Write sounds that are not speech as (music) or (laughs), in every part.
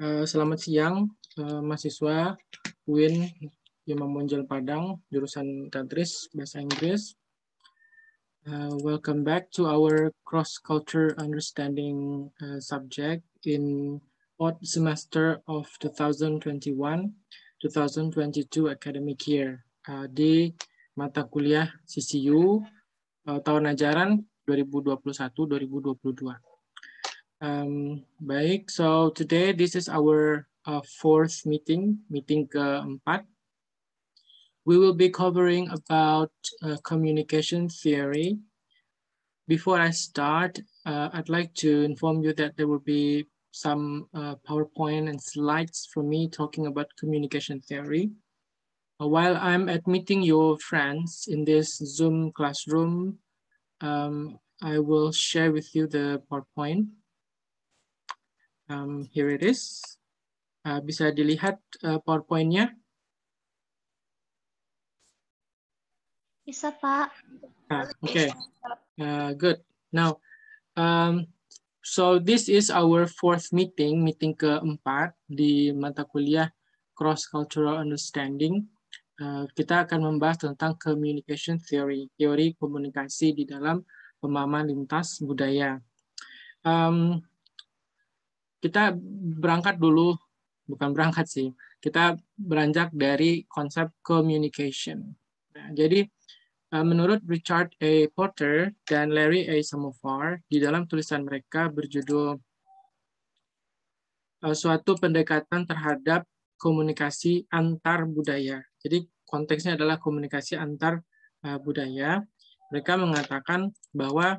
Eh, selamat siang, eh, mahasiswa UIN Imam memunjul Padang, jurusan Tantris Bahasa Inggris. Eh, welcome back to our cross-culture understanding subject in odd semester of 2021-2022 academic year di mata kuliah CCU tahun ajaran 2021-2022. Um, baik, so today this is our uh, fourth meeting, meeting keempat. We will be covering about uh, communication theory. Before I start, uh, I'd like to inform you that there will be some uh, PowerPoint and slides from me talking about communication theory. Uh, while I'm admitting your friends in this Zoom classroom, um, I will share with you the PowerPoint. Um, here it is. Uh, bisa dilihat uh, PowerPoint-nya? Bisa, Pak. Oke. Ah, okay, uh, good. Now, um, so this is our fourth meeting, meeting keempat di mata kuliah Cross-Cultural Understanding. Uh, kita akan membahas tentang Communication Theory, teori komunikasi di dalam pemahaman lintas budaya. Um, kita berangkat dulu, bukan berangkat sih, kita beranjak dari konsep communication. Nah, jadi eh, menurut Richard A. Porter dan Larry A. Samovar di dalam tulisan mereka berjudul eh, suatu pendekatan terhadap komunikasi antar budaya. Jadi konteksnya adalah komunikasi antar eh, budaya. Mereka mengatakan bahwa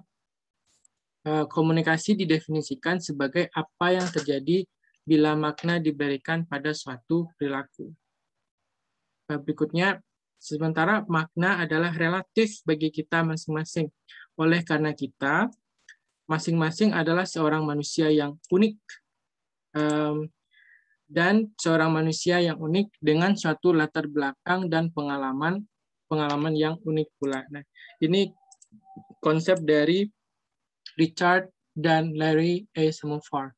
Eh, komunikasi didefinisikan sebagai apa yang terjadi bila makna diberikan pada suatu perilaku. Eh, berikutnya, sementara makna adalah relatif bagi kita masing-masing. Oleh karena kita, masing-masing adalah seorang manusia yang unik dan seorang manusia yang unik dengan suatu latar belakang dan pengalaman pengalaman yang unik pula. Nah, ini konsep dari Richard, dan Larry A. Semafor.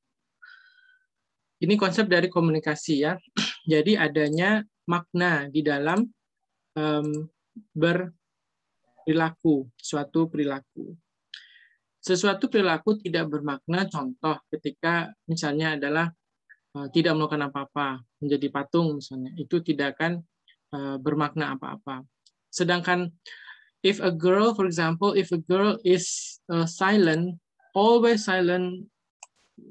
Ini konsep dari komunikasi ya. (clears throat) Jadi adanya makna di dalam um, berperilaku, suatu perilaku. Sesuatu perilaku tidak bermakna, contoh ketika misalnya adalah uh, tidak melakukan apa-apa, menjadi patung misalnya, itu tidak akan uh, bermakna apa-apa. Sedangkan if a girl, for example, if a girl is uh, silent, always silent,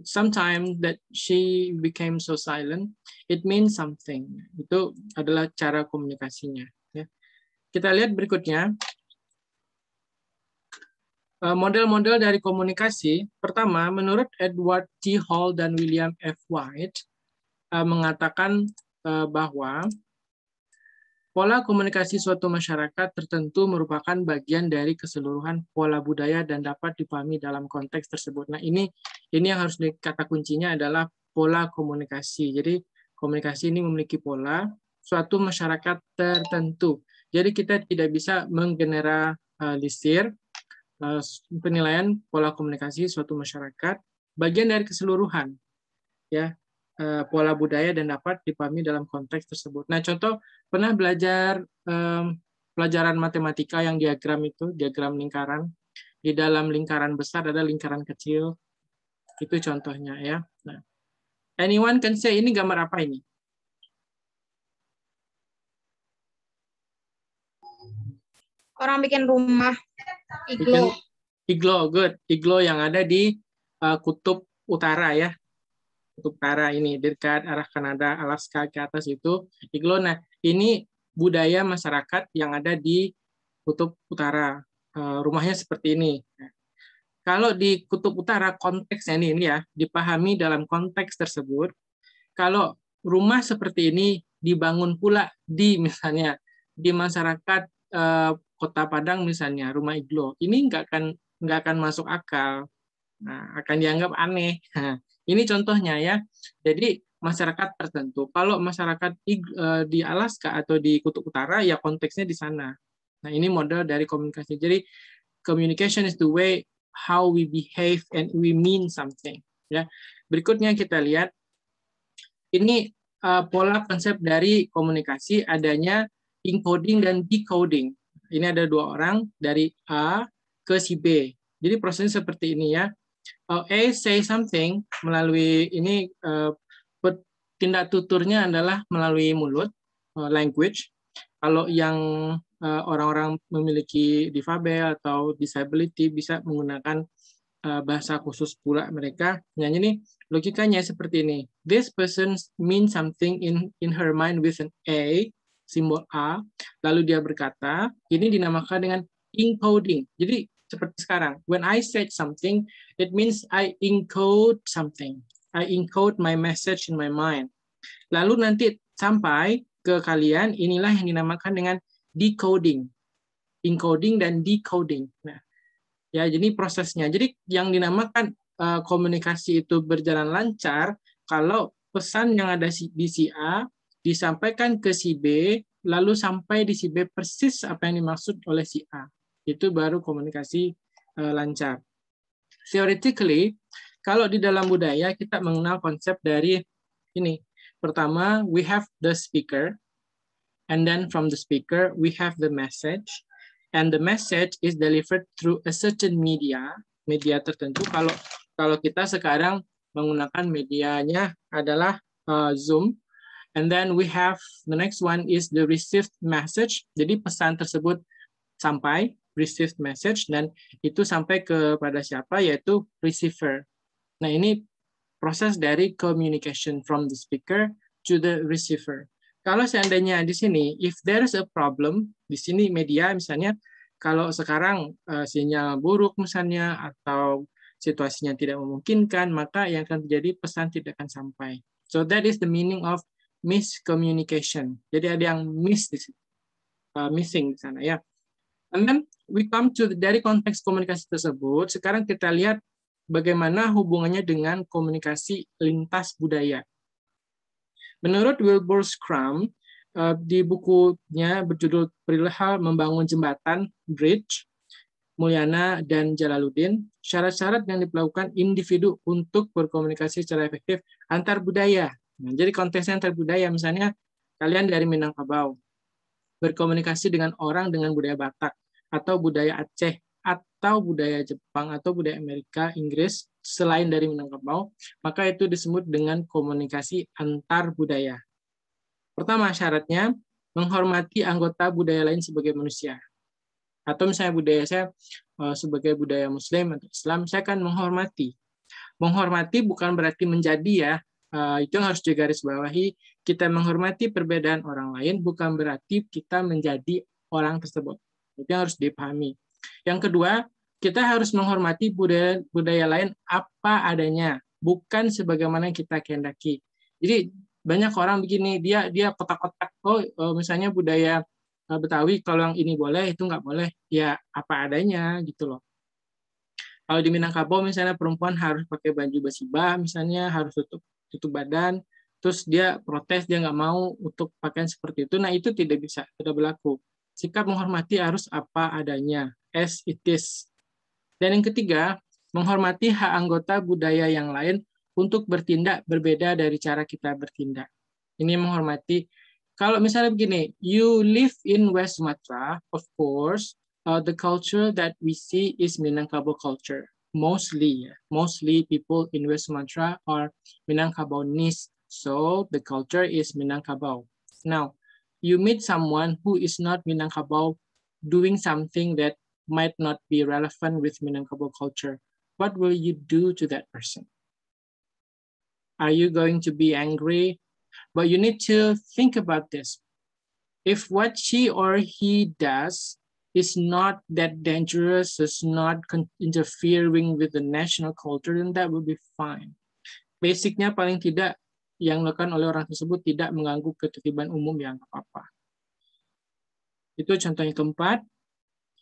sometimes that she became so silent, it means something. Itu adalah cara komunikasinya. Ya. Kita lihat berikutnya. Uh, model-model dari komunikasi, pertama, menurut Edward T. Hall dan William F. White, uh, mengatakan uh, bahwa Pola komunikasi suatu masyarakat tertentu merupakan bagian dari keseluruhan pola budaya dan dapat dipahami dalam konteks tersebut. Nah, ini ini yang harus dikata kuncinya adalah pola komunikasi. Jadi, komunikasi ini memiliki pola suatu masyarakat tertentu. Jadi, kita tidak bisa menggeneralisir eh, penilaian pola komunikasi suatu masyarakat bagian dari keseluruhan. Ya, Eh, pola budaya dan dapat dipahami dalam konteks tersebut. Nah, contoh pernah belajar um, pelajaran matematika yang diagram itu, diagram lingkaran. Di dalam lingkaran besar ada lingkaran kecil. Itu contohnya ya. Nah, anyone can say ini gambar apa ini? Orang bikin rumah iglo. Bikin iglo, good. Iglo yang ada di uh, kutub utara ya, kutub utara ini dekat arah Kanada, Alaska ke atas itu iglo. Nah, Ini budaya masyarakat yang ada di kutub utara. Eh, rumahnya seperti ini. Nah, kalau di kutub utara konteksnya ini, ini ya dipahami dalam konteks tersebut. Kalau rumah seperti ini dibangun pula di misalnya di masyarakat eh, kota Padang misalnya rumah iglo, ini nggak akan nggak akan masuk akal. Nah, akan dianggap aneh. (laughs) Ini contohnya ya. Jadi masyarakat tertentu. Kalau masyarakat e, di, Alaska atau di Kutub Utara ya konteksnya di sana. Nah, ini model dari komunikasi. Jadi communication is the way how we behave and we mean something, ya. Berikutnya kita lihat ini uh, pola konsep dari komunikasi adanya encoding dan decoding. Ini ada dua orang dari A ke si B. Jadi prosesnya seperti ini ya uh, A say something melalui ini uh, tindak tuturnya adalah melalui mulut uh, language. Kalau yang eh, orang-orang uh, memiliki difabel atau disability bisa menggunakan uh, bahasa khusus pula mereka. nyanyi ini logikanya seperti ini. This person means something in in her mind with an A, simbol A. Lalu dia berkata, ini dinamakan dengan encoding. Jadi seperti sekarang, when I say something, it means I encode something. I encode my message in my mind. Lalu nanti sampai ke kalian, inilah yang dinamakan dengan decoding. Encoding dan decoding. Nah, ya jadi prosesnya. Jadi yang dinamakan uh, komunikasi itu berjalan lancar kalau pesan yang ada di si A disampaikan ke si B, lalu sampai di si B persis apa yang dimaksud oleh si A itu baru komunikasi eh, lancar. Theoretically, kalau di dalam budaya kita mengenal konsep dari ini. Pertama, we have the speaker, and then from the speaker we have the message, and the message is delivered through a certain media, media tertentu. Kalau kalau kita sekarang menggunakan medianya adalah uh, Zoom, and then we have the next one is the received message. Jadi pesan tersebut sampai received message dan itu sampai kepada siapa yaitu receiver. Nah, ini proses dari communication from the speaker to the receiver. Kalau seandainya di sini if there is a problem, di sini media misalnya kalau sekarang uh, sinyal buruk misalnya atau situasinya tidak memungkinkan, maka yang akan terjadi pesan tidak akan sampai. So that is the meaning of miscommunication. Jadi ada yang miss di uh, missing di sana ya. And then we come to dari konteks komunikasi tersebut, sekarang kita lihat bagaimana hubungannya dengan komunikasi lintas budaya. Menurut Wilbur Scrum, eh, di bukunya berjudul Perihal Membangun Jembatan, Bridge, Mulyana dan Jalaluddin, syarat-syarat yang diperlakukan individu untuk berkomunikasi secara efektif antar budaya. Nah, jadi konteksnya antar budaya, misalnya kalian dari Minangkabau, berkomunikasi dengan orang dengan budaya Batak atau budaya Aceh atau budaya Jepang atau budaya Amerika, Inggris selain dari Minangkabau, maka itu disebut dengan komunikasi antar budaya. Pertama syaratnya menghormati anggota budaya lain sebagai manusia. Atau misalnya budaya saya eh, sebagai budaya Muslim atau Islam, saya akan menghormati. Menghormati bukan berarti menjadi ya, eh, itu yang harus bawahi. Kita menghormati perbedaan orang lain bukan berarti kita menjadi orang tersebut. Itu yang harus dipahami. Yang kedua, kita harus menghormati budaya budaya lain apa adanya, bukan sebagaimana kita kehendaki. Jadi banyak orang begini, dia dia kotak-kotak, oh eh, misalnya budaya eh, Betawi kalau yang ini boleh itu nggak boleh, ya apa adanya gitu loh. Kalau di Minangkabau misalnya perempuan harus pakai baju basiba, misalnya harus tutup tutup badan, terus dia protes dia nggak mau untuk pakaian seperti itu, nah itu tidak bisa, tidak berlaku Sikap menghormati harus apa adanya, as it is. Dan yang ketiga, menghormati hak anggota budaya yang lain untuk bertindak berbeda dari cara kita bertindak. Ini menghormati. Kalau misalnya begini, you live in West Sumatra, of course, uh, the culture that we see is Minangkabau culture. Mostly, mostly people in West Sumatra are Minangkabau nis so the culture is Minangkabau. Now, you meet someone who is not Minangkabau doing something that might not be relevant with Minangkabau culture, what will you do to that person? Are you going to be angry? But you need to think about this. If what she or he does is not that dangerous, is not interfering with the national culture, then that will be fine. Basicnya paling tidak yang dilakukan oleh orang tersebut tidak mengganggu ketertiban umum yang apa-apa. Itu contoh yang keempat.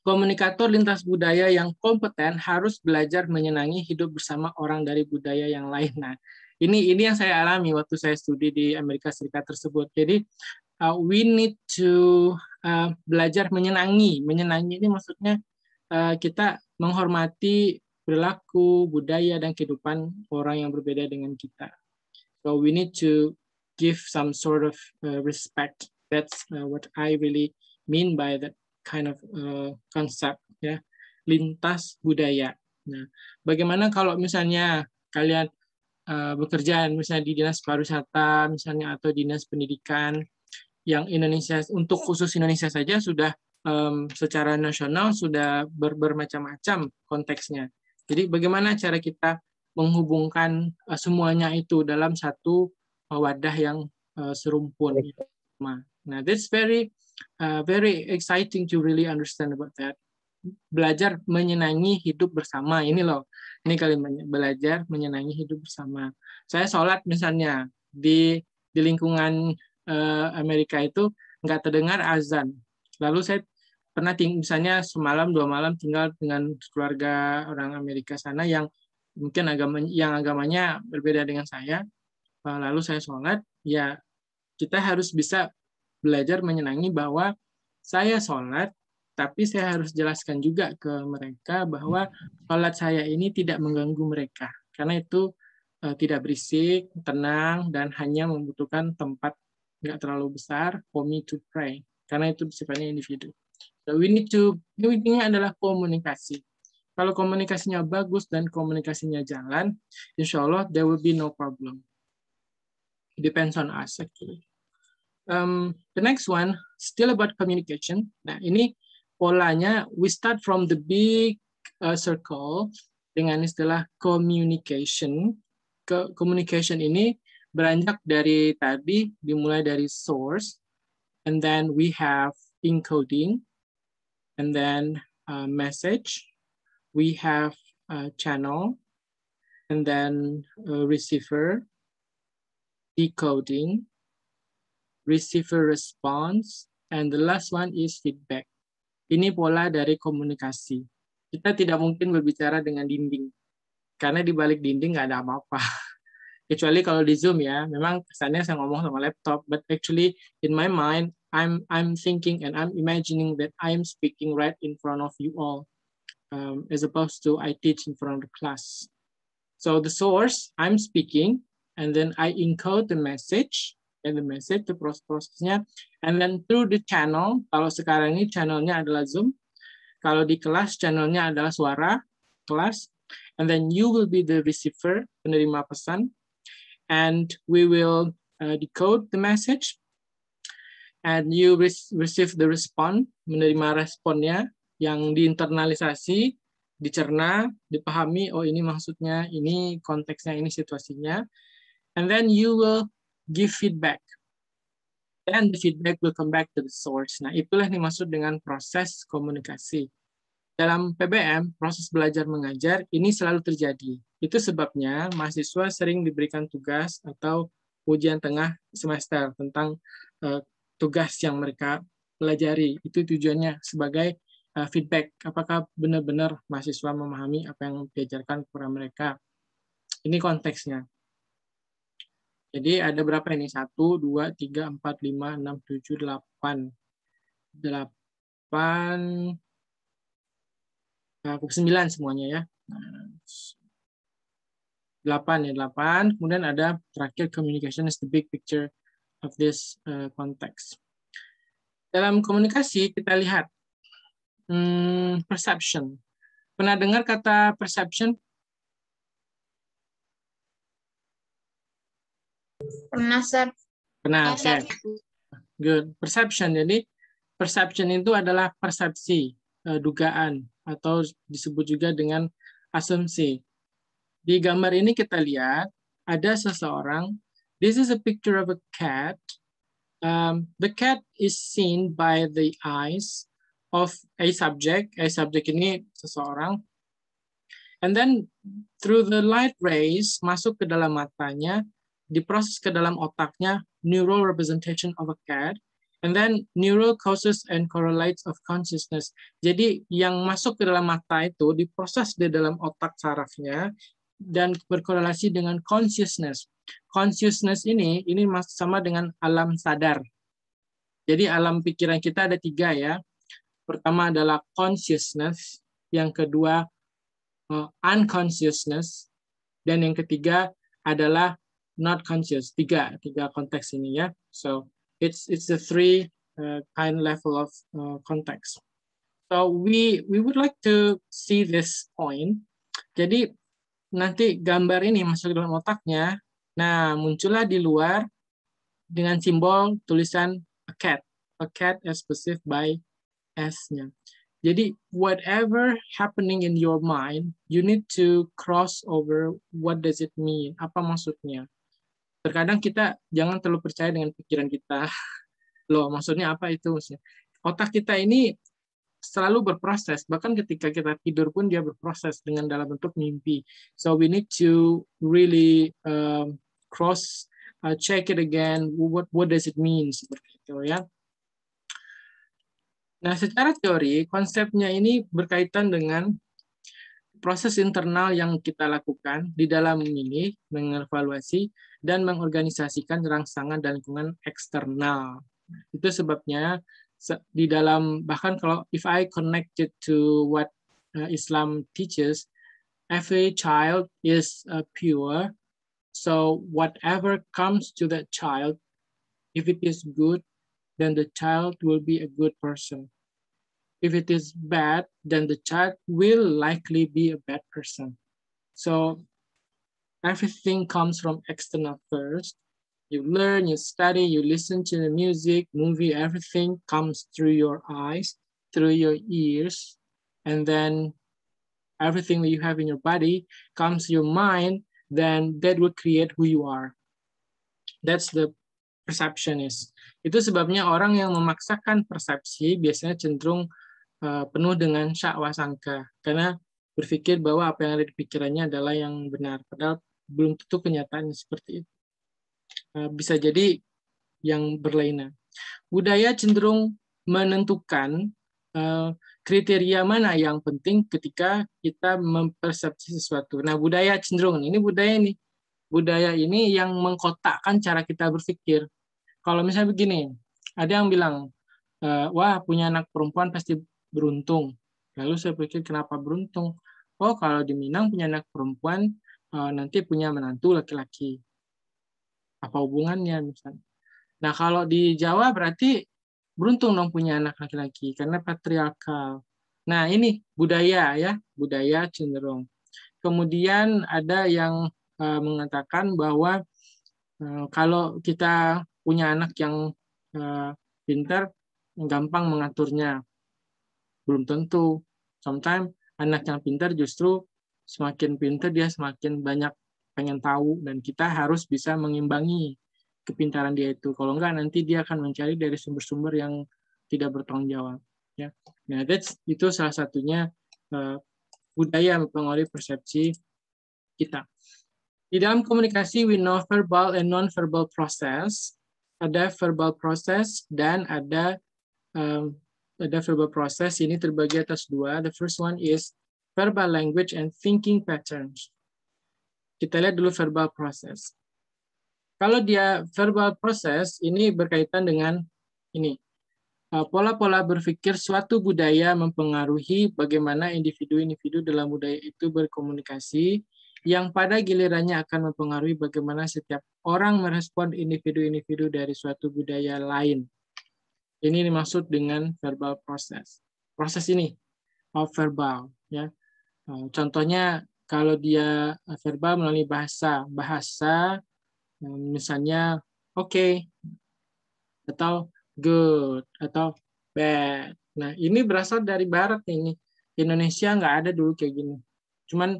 Komunikator lintas budaya yang kompeten harus belajar menyenangi hidup bersama orang dari budaya yang lain. Nah, ini ini yang saya alami waktu saya studi di Amerika Serikat tersebut. Jadi uh, we need to uh, belajar menyenangi. Menyenangi ini maksudnya uh, kita menghormati perilaku, budaya, dan kehidupan orang yang berbeda dengan kita. So we need to give some sort of uh, respect. That's uh, what I really mean by that kind of uh, concept ya lintas budaya. Nah, bagaimana kalau misalnya kalian uh, bekerja misalnya di dinas pariwisata misalnya atau dinas pendidikan yang Indonesia untuk khusus Indonesia saja sudah um, secara nasional sudah ber bermacam-macam konteksnya. Jadi bagaimana cara kita menghubungkan uh, semuanya itu dalam satu eh, wadah yang uh, serumpun. Nah, that's very uh, very exciting to really understand about that. Belajar menyenangi hidup bersama ini loh. Ini kalimatnya belajar menyenangi hidup bersama. Saya sholat misalnya di di lingkungan uh, Amerika itu nggak terdengar azan. Lalu saya pernah ting misalnya semalam dua malam tinggal dengan keluarga orang Amerika sana yang mungkin agama yang agamanya berbeda dengan saya eh, lalu saya sholat ya kita harus bisa belajar menyenangi bahwa saya sholat tapi saya harus jelaskan juga ke mereka bahwa sholat saya ini tidak mengganggu mereka karena itu eh, tidak berisik tenang dan hanya membutuhkan tempat nggak terlalu besar for me to pray karena itu sifatnya individu so we need to ini adalah komunikasi kalau komunikasinya bagus dan komunikasinya jalan, insya Allah there will be no problem. depends on us actually. Um, the next one still about communication. Nah ini polanya we start from the big uh, circle dengan istilah communication. Ke communication ini beranjak dari tadi dimulai dari source, and then we have encoding, and then uh, message, we have a channel and then receiver, decoding, receiver response, and the last one is feedback. Ini pola dari komunikasi. Kita tidak mungkin berbicara dengan dinding, karena di balik dinding nggak ada apa-apa. (laughs) Kecuali kalau di Zoom ya, memang kesannya saya ngomong sama laptop, but actually in my mind, I'm I'm thinking and I'm imagining that I'm speaking right in front of you all um, as opposed to I teach in front of class. So the source, I'm speaking, and then I encode the message, and the message, the process prosesnya and then through the channel, kalau sekarang ini channelnya adalah Zoom, kalau di kelas channelnya adalah suara, kelas, and then you will be the receiver, penerima pesan, and we will uh, decode the message, and you receive the response, menerima responnya, yang diinternalisasi, dicerna, dipahami, oh ini maksudnya, ini konteksnya, ini situasinya. And then you will give feedback. And the feedback will come back to the source. Nah, itulah yang dimaksud dengan proses komunikasi. Dalam PBM, proses belajar mengajar ini selalu terjadi. Itu sebabnya mahasiswa sering diberikan tugas atau ujian tengah semester tentang uh, tugas yang mereka pelajari. Itu tujuannya sebagai Eh, feedback apakah benar-benar mahasiswa memahami apa yang diajarkan kepada mereka ini konteksnya jadi ada berapa ini satu dua tiga empat lima enam tujuh delapan delapan nah, sembilan semuanya ya nah, delapan ya delapan kemudian ada terakhir communication is the big picture of this eh, context dalam komunikasi kita lihat Hmm, perception. Pernah dengar kata perception? Pernah, Sir. Pernah, Oke. Good. Perception. Jadi, perception itu adalah persepsi, eh, dugaan, atau disebut juga dengan asumsi. Di gambar ini kita lihat, ada seseorang, this is a picture of a cat. Um, the cat is seen by the eyes of a subject. A subject ini seseorang. And then through the light rays masuk ke dalam matanya, diproses ke dalam otaknya neural representation of a cat. And then neural causes and correlates of consciousness. Jadi yang masuk ke dalam mata itu diproses di dalam otak sarafnya dan berkorelasi dengan consciousness. Consciousness ini ini sama dengan alam sadar. Jadi alam pikiran kita ada tiga ya pertama adalah consciousness, yang kedua eh, unconsciousness, dan yang ketiga adalah not conscious. Tiga, tiga konteks ini ya. So it's it's the three uh, kind level of uh, context. So we we would like to see this point. Jadi nanti gambar ini masuk ke dalam otaknya. Nah, muncullah di luar dengan simbol tulisan a cat. A cat as perceived by S-nya. Jadi whatever happening in your mind, you need to cross over what does it mean? Apa maksudnya? Terkadang kita jangan terlalu percaya dengan pikiran kita. (laughs) Loh, maksudnya apa itu? Otak kita ini selalu berproses. Bahkan ketika kita tidur pun dia berproses dengan dalam bentuk mimpi. So we need to really um, cross uh, check it again. What what does it mean? Seperti itu ya. Nah, secara teori, konsepnya ini berkaitan dengan proses internal yang kita lakukan di dalam ini, mengevaluasi dan mengorganisasikan rangsangan dan lingkungan eksternal. Itu sebabnya di dalam bahkan kalau if I connected to what uh, Islam teaches, every child is uh, pure. So whatever comes to that child, if it is good, then the child will be a good person. If it is bad, then the child will likely be a bad person. So everything comes from external first. You learn, you study, you listen to the music, movie, everything comes through your eyes, through your ears, and then everything that you have in your body comes to your mind, then that will create who you are. That's the perceptionist. Itu sebabnya orang yang memaksakan persepsi biasanya cenderung eh, penuh dengan syakwa sangka karena berpikir bahwa apa yang ada di pikirannya adalah yang benar padahal belum tentu kenyataannya seperti itu. Eh, bisa jadi yang berlainan. Budaya cenderung menentukan eh, kriteria mana yang penting ketika kita mempersepsi sesuatu. Nah, budaya cenderung ini budaya ini. Budaya ini yang mengkotakkan cara kita berpikir kalau misalnya begini, ada yang bilang, eh, wah punya anak perempuan pasti beruntung. Lalu saya pikir kenapa beruntung? Oh kalau di Minang punya anak perempuan eh, nanti punya menantu laki-laki. Apa hubungannya misalnya? Nah kalau di Jawa berarti beruntung dong punya anak laki-laki karena patriarkal. Nah ini budaya ya, budaya cenderung. Kemudian ada yang eh, mengatakan bahwa kalau kita punya anak yang eh, pintar gampang mengaturnya belum tentu sometimes anak yang pintar justru semakin pintar dia semakin banyak pengen tahu dan kita harus bisa mengimbangi kepintaran dia itu kalau enggak nanti dia akan mencari dari sumber-sumber yang tidak bertanggung jawab ya nah that's itu salah satunya uh, budaya mempengaruhi persepsi kita di dalam komunikasi we know verbal and non verbal process ada verbal process dan ada um, ada verbal process ini terbagi atas dua. The first one is verbal language and thinking patterns. Kita lihat dulu verbal process. Kalau dia verbal process ini berkaitan dengan ini uh, pola-pola berpikir suatu budaya mempengaruhi bagaimana individu-individu dalam budaya itu berkomunikasi yang pada gilirannya akan mempengaruhi bagaimana setiap orang merespon individu-individu dari suatu budaya lain. Ini dimaksud dengan verbal proses. Proses ini of verbal ya. Eh, contohnya kalau dia verbal melalui bahasa, bahasa eh, misalnya oke okay, atau good atau bad. Nah, ini berasal dari barat ini. Indonesia nggak ada dulu kayak gini. Cuman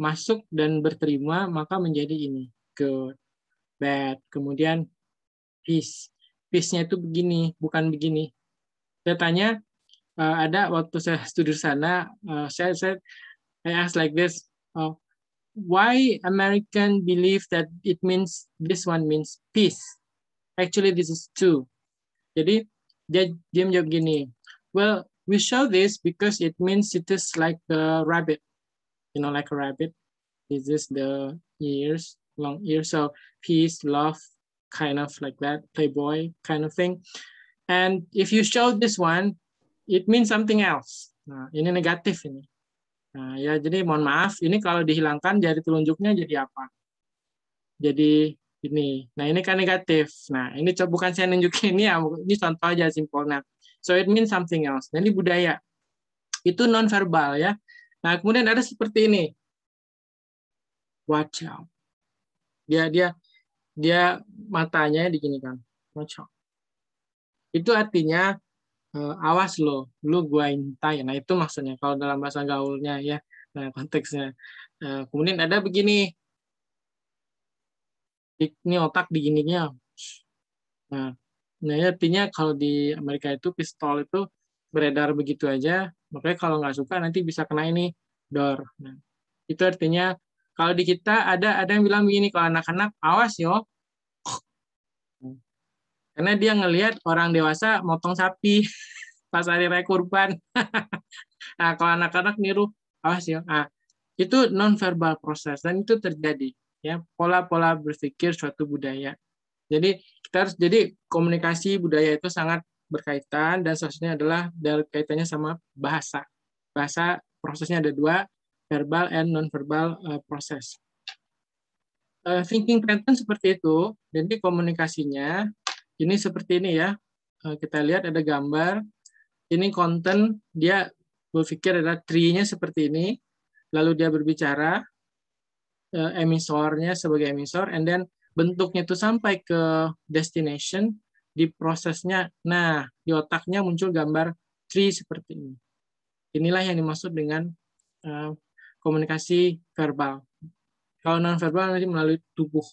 masuk dan berterima maka menjadi ini good bad kemudian peace peace-nya itu begini bukan begini saya tanya uh, ada waktu saya studi sana uh, saya saya I ask like this uh, why American believe that it means this one means peace actually this is two jadi dia dia menjawab gini well we show this because it means it is like a rabbit you know, like a rabbit. Is this the ears, long ears? So peace, love, kind of like that, playboy kind of thing. And if you show this one, it means something else. Nah, ini negatif ini. Nah, ya jadi mohon maaf, ini kalau dihilangkan jadi telunjuknya jadi apa? Jadi ini. Nah, ini kan negatif. Nah, ini coba bukan saya nunjukin ini ya, ini contoh aja simpelnya. So it means something else. Jadi budaya itu nonverbal ya. Nah, kemudian ada seperti ini. Watch out. Dia dia dia matanya kan. Watch out. Itu artinya eh, awas lo, lu gua intai. Nah, itu maksudnya kalau dalam bahasa gaulnya ya. Nah, konteksnya. Eh, kemudian ada begini. Ini otak digininya. Nah, Nah, artinya kalau di Amerika itu pistol itu beredar begitu aja Makanya kalau nggak suka nanti bisa kena ini door. Nah, itu artinya kalau di kita ada ada yang bilang begini kalau anak-anak awas yo. Karena dia ngelihat orang dewasa motong sapi (laughs) pas hari raya kurban. (laughs) nah, kalau anak-anak niru awas yo. Nah, itu non verbal proses dan itu terjadi ya pola-pola berpikir suatu budaya. Jadi kita harus jadi komunikasi budaya itu sangat berkaitan dan selanjutnya adalah kaitannya sama bahasa. Bahasa prosesnya ada dua, verbal and non-verbal uh, proses. Uh, thinking pattern seperti itu, jadi komunikasinya ini seperti ini ya. Uh, kita lihat ada gambar, ini konten dia berpikir adalah tree-nya seperti ini, lalu dia berbicara, uh, emisornya sebagai emisor, and then bentuknya itu sampai ke destination, di prosesnya, Nah, di otaknya muncul gambar tree seperti ini. Inilah yang dimaksud dengan eh, komunikasi verbal. Kalau nonverbal nanti melalui tubuh,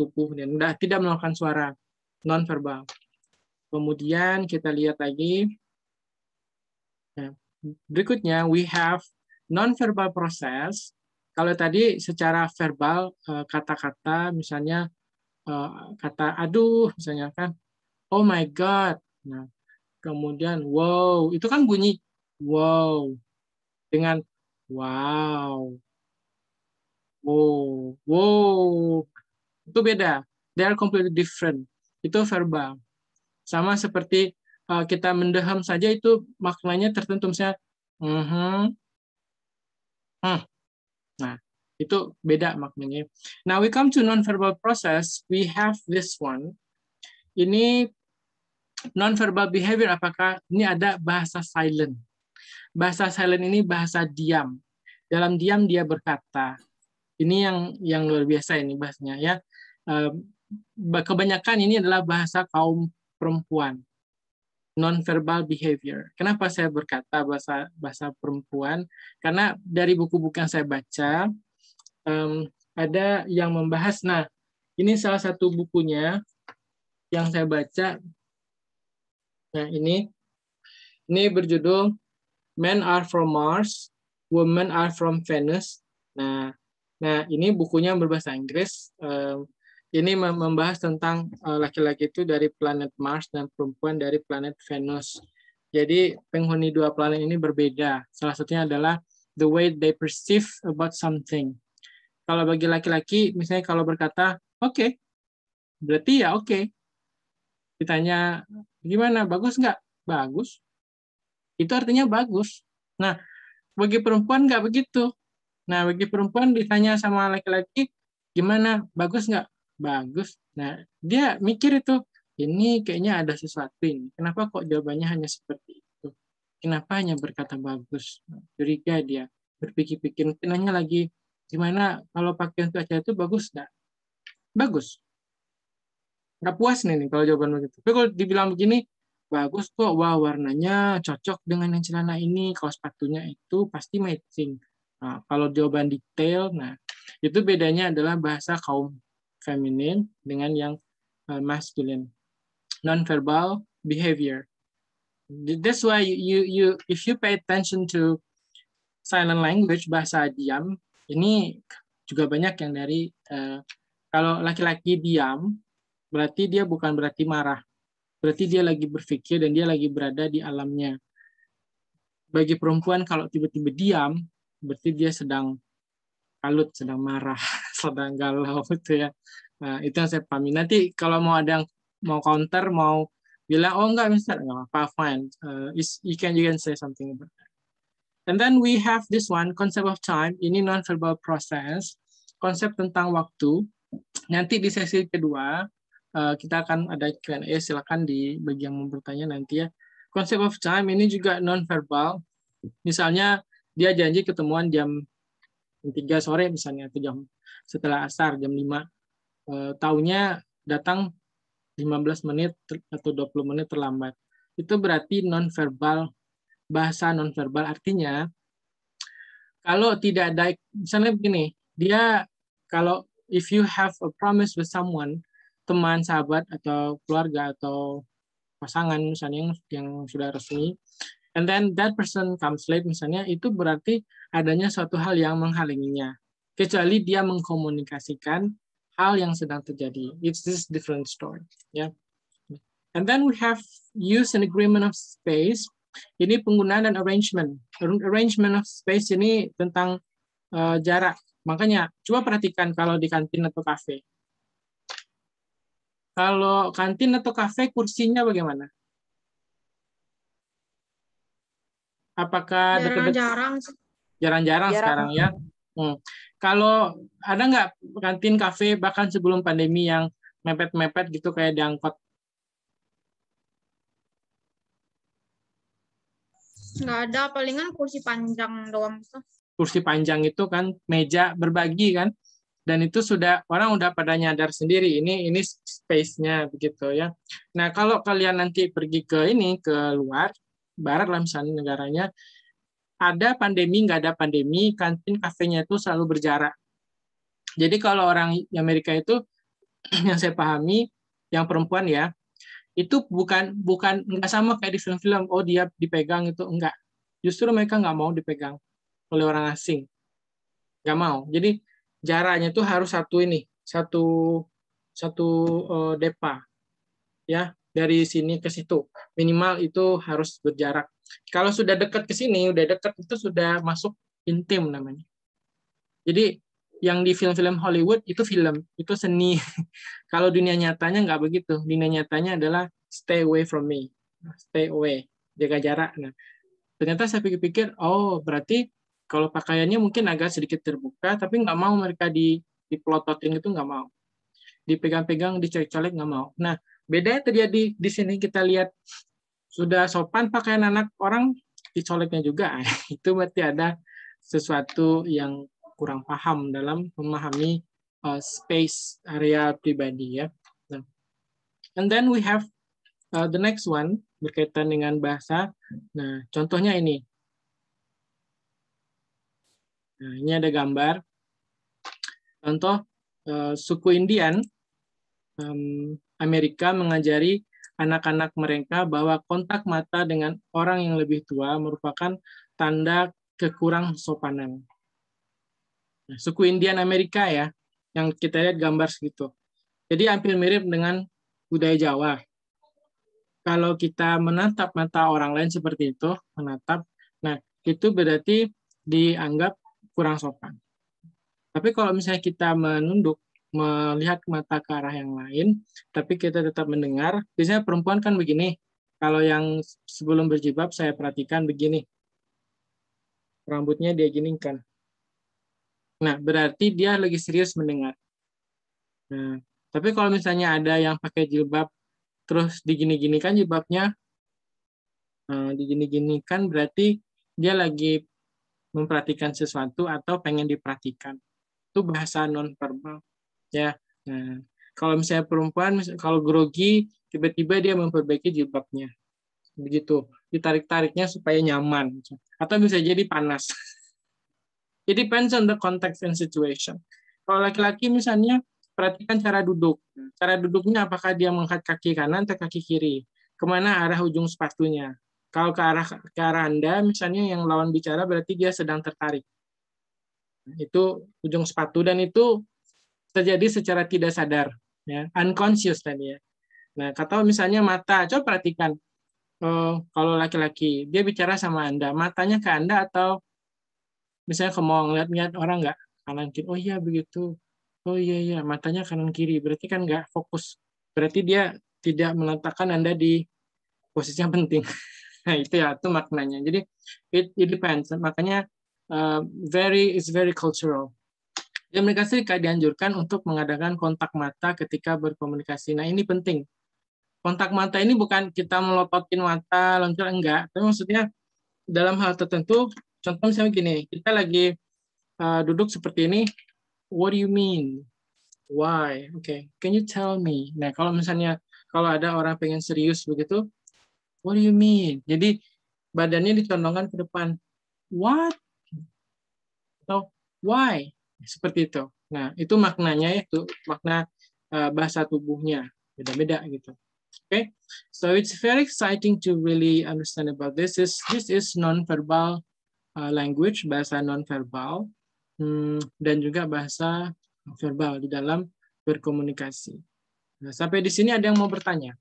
tubuh dan tidak melakukan suara nonverbal. Kemudian kita lihat lagi. Ya, berikutnya we have nonverbal process. Kalau tadi secara verbal eh, kata-kata misalnya eh, kata aduh misalnya kan oh my god. Nah, kemudian wow, itu kan bunyi wow dengan wow. Wow, wow. Itu beda. They are completely different. Itu verbal. Sama seperti uh, kita mendeham saja itu maknanya tertentu misalnya mm -hmm. hmm. Nah, itu beda maknanya. Now we come to non-verbal process. We have this one. Ini Non-verbal behavior apakah ini ada bahasa silent. Bahasa silent ini bahasa diam. Dalam diam dia berkata. Ini yang yang luar biasa ini bahasanya ya. Kebanyakan ini adalah bahasa kaum perempuan. Non-verbal behavior. Kenapa saya berkata bahasa bahasa perempuan? Karena dari buku-buku yang saya baca ada yang membahas. Nah, ini salah satu bukunya yang saya baca Nah, ini ini berjudul Men Are From Mars, Women Are From Venus. Nah, nah ini bukunya berbahasa Inggris. Eh, ini membahas tentang eh, laki-laki itu dari planet Mars dan perempuan dari planet Venus. Jadi penghuni dua planet ini berbeda. Salah satunya adalah the way they perceive about something. Kalau bagi laki-laki, misalnya kalau berkata, oke, okay, berarti ya oke. Okay ditanya gimana bagus nggak bagus itu artinya bagus nah bagi perempuan nggak begitu nah bagi perempuan ditanya sama laki-laki gimana bagus nggak bagus nah dia mikir itu ini kayaknya ada sesuatu ini kenapa kok jawabannya hanya seperti itu kenapa hanya berkata bagus curiga dia berpikir-pikir nanya lagi gimana kalau pakai untuk acara itu bagus nggak bagus nggak puas nih, nih kalau jawaban begitu. Tapi kalau dibilang begini, bagus kok, wah warnanya cocok dengan yang celana ini, kalau sepatunya itu pasti matching. Nah, kalau jawaban detail, nah itu bedanya adalah bahasa kaum feminin dengan yang maskulin. Eh, masculine. Non-verbal behavior. That's why you, you you if you pay attention to silent language bahasa diam ini juga banyak yang dari uh, kalau laki-laki diam Berarti dia bukan berarti marah. Berarti dia lagi berpikir dan dia lagi berada di alamnya. Bagi perempuan kalau tiba-tiba diam, berarti dia sedang kalut, sedang marah, (laughs) sedang galau gitu ya. Nah, itu yang saya pahami. Nanti kalau mau ada yang mau counter, mau bilang, oh enggak, misalnya enggak apa-apa, fine. Uh, you, can, you can say something about that. And then we have this one, concept of time. Ini non-verbal process. Konsep tentang waktu. Nanti di sesi kedua, Eh, kita akan ada Q&A silakan di bagian yang bertanya nanti ya konsep of time ini juga non verbal misalnya dia janji ketemuan jam 3 sore misalnya atau jam setelah asar jam 5 e, eh, taunya datang 15 menit atau 20 menit terlambat itu berarti non verbal bahasa non verbal artinya kalau tidak ada misalnya begini dia kalau if you have a promise with someone teman, sahabat, atau keluarga, atau pasangan misalnya yang, yang sudah resmi. And then that person comes late misalnya, itu berarti adanya suatu hal yang menghalanginya. Kecuali dia mengkomunikasikan hal yang sedang terjadi. It's this different story. Ya. Yeah. And then we have use an agreement of space. Ini penggunaan dan arrangement. Arrangement of space ini tentang uh, jarak. Makanya coba perhatikan kalau di kantin atau kafe kalau kantin atau kafe kursinya bagaimana? Apakah jarang-jarang? Jarang-jarang sekarang ya. Hmm. Kalau ada nggak kantin kafe bahkan sebelum pandemi yang mepet-mepet gitu kayak diangkot? Nggak ada, palingan kursi panjang doang. Kursi panjang itu kan meja berbagi kan? dan itu sudah orang udah pada nyadar sendiri ini ini space-nya begitu ya. Nah, kalau kalian nanti pergi ke ini ke luar barat lah misalnya negaranya ada pandemi nggak ada pandemi kantin kafenya itu selalu berjarak. Jadi kalau orang Amerika itu (clears throat) yang saya pahami yang perempuan ya itu bukan bukan nggak sama kayak di film-film oh dia dipegang itu enggak justru mereka nggak mau dipegang oleh orang asing nggak mau jadi jaraknya itu harus satu ini satu satu uh, depa ya dari sini ke situ minimal itu harus berjarak kalau sudah dekat ke sini udah dekat itu sudah masuk intim namanya jadi yang di film-film Hollywood itu film itu seni (laughs) kalau dunia nyatanya nggak begitu dunia nyatanya adalah stay away from me stay away jaga jarak nah ternyata saya pikir-pikir oh berarti kalau pakaiannya mungkin agak sedikit terbuka tapi nggak mau mereka di dipelototin itu nggak mau dipegang-pegang dicolek-colek nggak mau nah bedanya terjadi di sini kita lihat sudah sopan pakaian anak orang dicoleknya juga (laughs) itu berarti ada sesuatu yang kurang paham dalam memahami uh, space area pribadi ya nah. and then we have uh, the next one berkaitan dengan bahasa nah contohnya ini Nah, ini ada gambar. Contoh, eh, suku Indian, Amerika mengajari anak-anak mereka bahwa kontak mata dengan orang yang lebih tua merupakan tanda kekurang sopanan. Nah, suku Indian Amerika ya, yang kita lihat gambar segitu. Jadi hampir mirip dengan budaya Jawa. Kalau kita menatap mata orang lain seperti itu, menatap, nah itu berarti dianggap kurang sopan. Tapi kalau misalnya kita menunduk, melihat mata ke arah yang lain, tapi kita tetap mendengar, biasanya perempuan kan begini, kalau yang sebelum berjilbab saya perhatikan begini, rambutnya dia kan. Nah, berarti dia lagi serius mendengar. Nah, tapi kalau misalnya ada yang pakai jilbab, terus digini-ginikan jilbabnya, nah, digini-ginikan berarti dia lagi memperhatikan sesuatu atau pengen diperhatikan. Itu bahasa nonverbal. Ya. Nah, kalau misalnya perempuan kalau grogi tiba-tiba dia memperbaiki jilbabnya. Begitu. Ditarik-tariknya supaya nyaman gitu. atau bisa jadi panas. (laughs) It depends on the context and situation. Kalau laki-laki misalnya perhatikan cara duduk. Cara duduknya apakah dia mengangkat kaki kanan atau kaki kiri? Kemana arah ujung sepatunya? Kalau ke arah ke arah Anda misalnya yang lawan bicara berarti dia sedang tertarik. Nah, itu ujung sepatu dan itu terjadi secara tidak sadar ya, unconscious tadi ya. Nah, kata misalnya mata, coba perhatikan oh, kalau laki-laki dia bicara sama Anda, matanya ke Anda atau misalnya ke mau ngeliat-ngeliat orang nggak kanan kiri. Oh iya begitu. Oh iya iya, matanya kanan kiri. Berarti kan nggak fokus. Berarti dia tidak meletakkan Anda di posisinya penting. (laughs) nah (laughs) itu ya itu maknanya jadi it, it depends makanya uh, very is very cultural di Amerika Serikat dianjurkan untuk mengadakan kontak mata ketika berkomunikasi nah ini penting kontak mata ini bukan kita melototin mata langsung enggak tapi maksudnya dalam hal tertentu contoh misalnya gini kita lagi uh, duduk seperti ini what do you mean why oke okay. can you tell me nah kalau misalnya kalau ada orang pengen serius begitu What do you mean? Jadi badannya dicondongkan ke depan. What? Atau why? Seperti itu. Nah, itu maknanya ya, itu makna eh, bahasa tubuhnya beda-beda gitu. Okay, so it's very exciting to really understand about this. This this is non-verbal eh, language, bahasa non-verbal, hmm, dan juga bahasa verbal di dalam berkomunikasi. Nah, sampai di sini ada yang mau bertanya?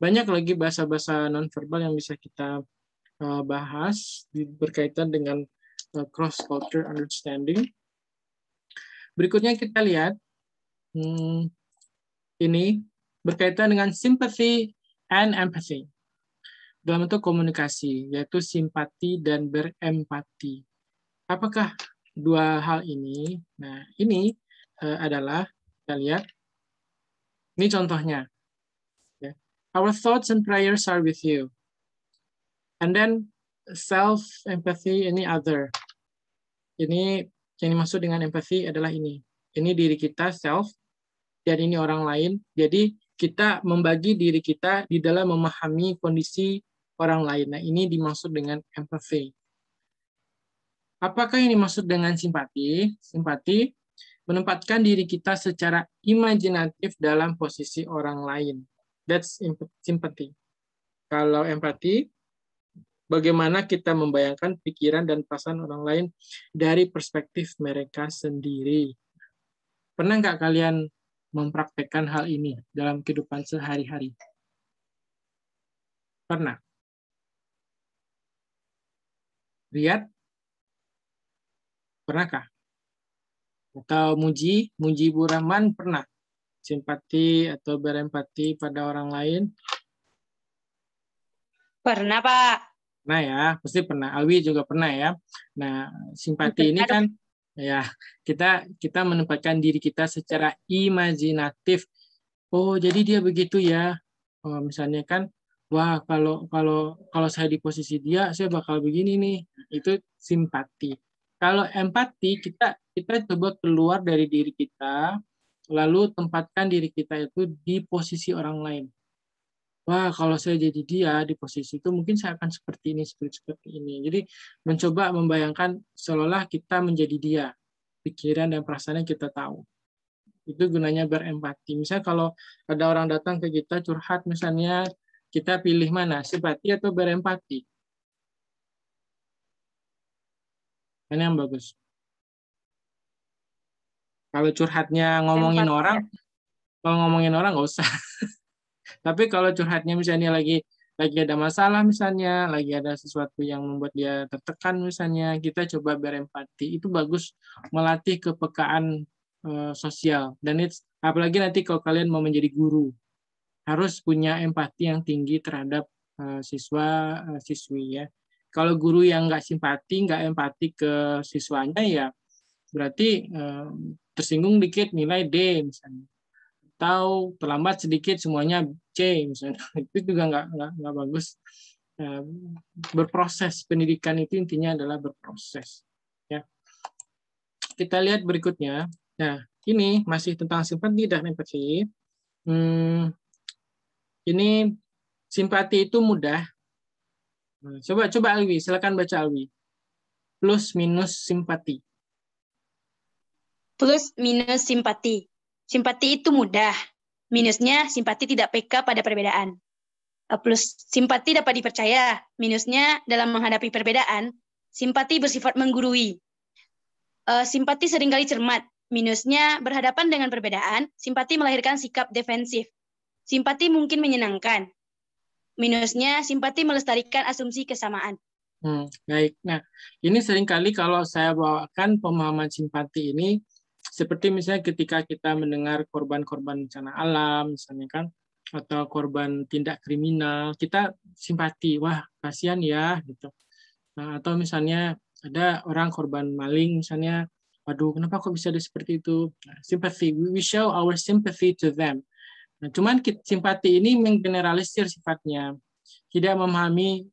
banyak lagi bahasa-bahasa nonverbal yang bisa kita uh, bahas berkaitan dengan uh, eh, cross culture understanding. Berikutnya kita lihat hmm, ini berkaitan dengan sympathy and empathy dalam bentuk komunikasi yaitu simpati dan berempati. Apakah dua hal ini? Nah, ini uh, adalah kita lihat ini contohnya Our thoughts and prayers are with you. And then self empathy ini other. Ini yang dimaksud dengan empathy adalah ini. Ini diri kita self dan ini orang lain. Jadi kita membagi diri kita di dalam memahami kondisi orang lain. Nah, ini dimaksud dengan empathy. Apakah ini maksud dengan simpati? Simpati menempatkan diri kita secara imajinatif dalam posisi orang lain. That's sympathy. Kalau empati, bagaimana kita membayangkan pikiran dan perasaan orang lain dari perspektif mereka sendiri. Pernah nggak kalian mempraktekkan hal ini dalam kehidupan sehari-hari? Pernah. Lihat? Pernahkah? Atau Muji, Muji Burahman pernah? simpati atau berempati pada orang lain? Pernah, Pak. Pernah ya, pasti pernah. Alwi juga pernah ya. Nah, simpati Betul. ini kan ya kita kita menempatkan diri kita secara imajinatif. Oh, jadi dia begitu ya. Oh, misalnya kan wah kalau kalau kalau saya di posisi dia saya bakal begini nih. Itu simpati. Kalau empati kita kita coba keluar dari diri kita Lalu tempatkan diri kita itu di posisi orang lain. Wah, kalau saya jadi dia di posisi itu mungkin saya akan seperti ini, seperti seperti ini. Jadi mencoba membayangkan seolah kita menjadi dia. Pikiran dan perasaannya kita tahu. Itu gunanya berempati. Misalnya kalau ada orang datang ke kita curhat misalnya kita pilih mana, simpati atau berempati? Ini kan yang bagus? Kalau curhatnya ngomongin Tempatnya. orang, iya. kalau ngomongin orang nggak usah. (laughs) Tapi kalau curhatnya misalnya lagi lagi ada masalah misalnya, lagi ada sesuatu yang membuat dia tertekan misalnya, kita coba berempati. Itu bagus melatih kepekaan e, sosial. Dan it's, apalagi nanti kalau kalian mau menjadi guru, harus punya empati yang tinggi terhadap e, siswa e, siswi ya. Kalau guru yang nggak simpati, nggak empati ke siswanya ya berarti e, tersinggung dikit nilai D misalnya atau terlambat sedikit semuanya C misalnya (laughs) itu juga nggak nggak, nggak bagus berproses pendidikan itu intinya adalah berproses ya kita lihat berikutnya nah ini masih tentang simpati dan empati hmm, ini simpati itu mudah nah, coba coba Alwi silakan baca Alwi plus minus simpati plus minus simpati. Simpati itu mudah. Minusnya simpati tidak peka pada perbedaan. Eh, plus simpati dapat dipercaya. Minusnya dalam menghadapi perbedaan, simpati bersifat menggurui. Eh, simpati seringkali cermat. Minusnya berhadapan dengan perbedaan, simpati melahirkan sikap defensif. Simpati mungkin menyenangkan. Minusnya simpati melestarikan asumsi kesamaan. Hmm, baik. Nah, ini seringkali kalau saya bawakan pemahaman simpati ini seperti misalnya ketika kita mendengar korban-korban bencana alam, misalnya kan, atau korban tindak kriminal, kita simpati, wah kasihan ya, gitu. Nah, atau misalnya ada orang korban maling, misalnya, waduh kenapa kok bisa ada seperti itu? Nah, sympathy, we show our sympathy to them. Nah, cuman simpati ini menggeneralisir sifatnya, tidak memahami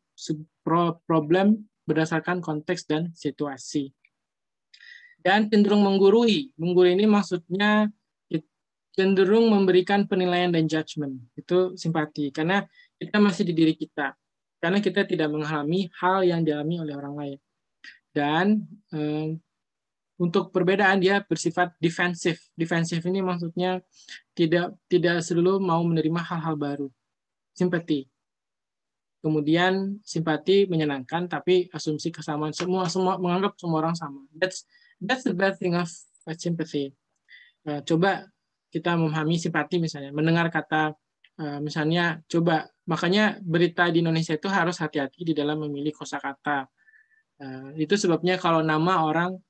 problem berdasarkan konteks dan situasi dan cenderung menggurui. Menggurui ini maksudnya cenderung memberikan penilaian dan judgement. Itu simpati karena kita masih di diri kita. Karena kita tidak mengalami hal yang dialami oleh orang lain. Dan eh, untuk perbedaan dia bersifat defensif. Defensif ini maksudnya tidak tidak selalu mau menerima hal-hal baru. Simpati. Kemudian simpati menyenangkan tapi asumsi kesamaan semua semua menganggap semua orang sama. That's That's the bad thing of sympathy. Uh, coba kita memahami simpati misalnya, mendengar kata uh, misalnya coba makanya berita di Indonesia itu harus hati-hati di dalam memilih kosakata. Uh, itu sebabnya kalau nama orang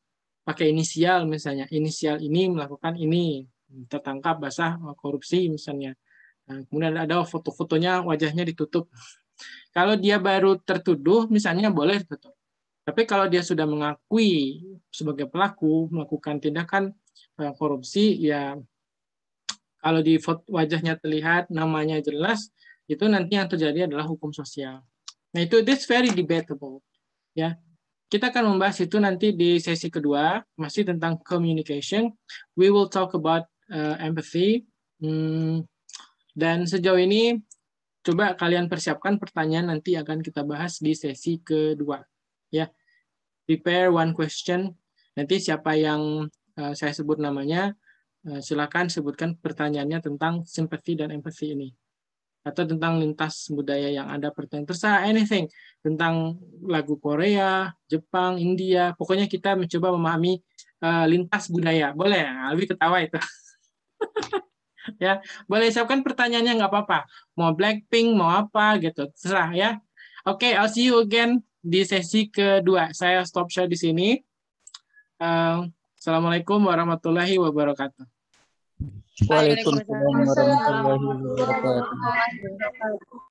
pakai inisial misalnya, inisial ini melakukan ini, tertangkap basah uh, korupsi misalnya. Uh, kemudian ada foto-fotonya wajahnya ditutup. (laughs) Kalau dia baru tertuduh misalnya boleh tutup. Tapi kalau dia sudah mengakui sebagai pelaku melakukan tindakan eh, korupsi, ya kalau di wajahnya terlihat, namanya jelas, itu nanti yang terjadi adalah hukum sosial. Nah itu this very debatable, ya. Kita akan membahas itu nanti di sesi kedua, masih tentang communication. We will talk about uh, empathy. Hmm, dan sejauh ini coba kalian persiapkan pertanyaan nanti akan kita bahas di sesi kedua ya. Prepare one question. Nanti siapa yang uh, saya sebut namanya, uh, silakan sebutkan pertanyaannya tentang simpati dan empati ini atau tentang lintas budaya yang ada pertanyaan terserah anything tentang lagu Korea, Jepang, India, pokoknya kita mencoba memahami uh, lintas budaya. Boleh, Alwi nah, ketawa itu. (laughs) ya, boleh siapkan pertanyaannya nggak apa-apa. Mau Blackpink, mau apa gitu, terserah ya. Oke, okay, I'll see you again di sesi kedua. Saya stop share di sini. Uh, Assalamualaikum warahmatullahi wabarakatuh. Waalaikumsalam warahmatullahi wabarakatuh.